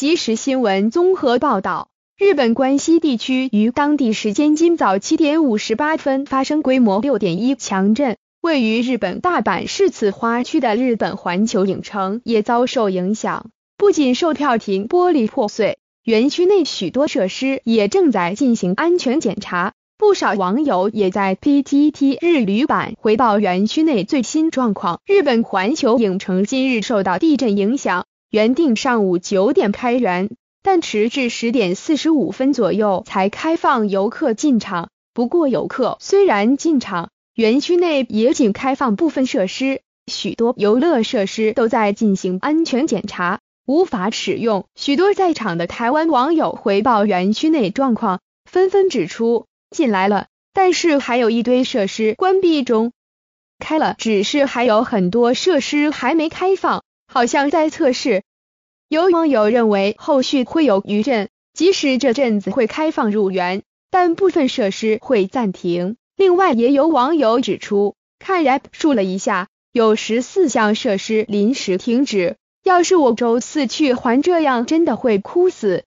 即时新闻综合报道：日本关西地区于当地时间今早七点五十八分发生规模六点一强震，位于日本大阪市此花区的日本环球影城也遭受影响。不仅售票亭玻璃破碎，园区内许多设施也正在进行安全检查。不少网友也在 PTT 日旅版回报园区内最新状况。日本环球影城今日受到地震影响。原定上午九点开园，但迟至十点四十五分左右才开放游客进场。不过，游客虽然进场，园区内也仅开放部分设施，许多游乐设施都在进行安全检查，无法使用。许多在场的台湾网友回报园区内状况，纷纷指出：进来了，但是还有一堆设施关闭中；开了，只是还有很多设施还没开放。好像在测试。有网友认为后续会有余震，即使这阵子会开放入园，但部分设施会暂停。另外，也有网友指出，看 App 数了一下，有十四项设施临时停止。要是我周四去，还这样，真的会哭死。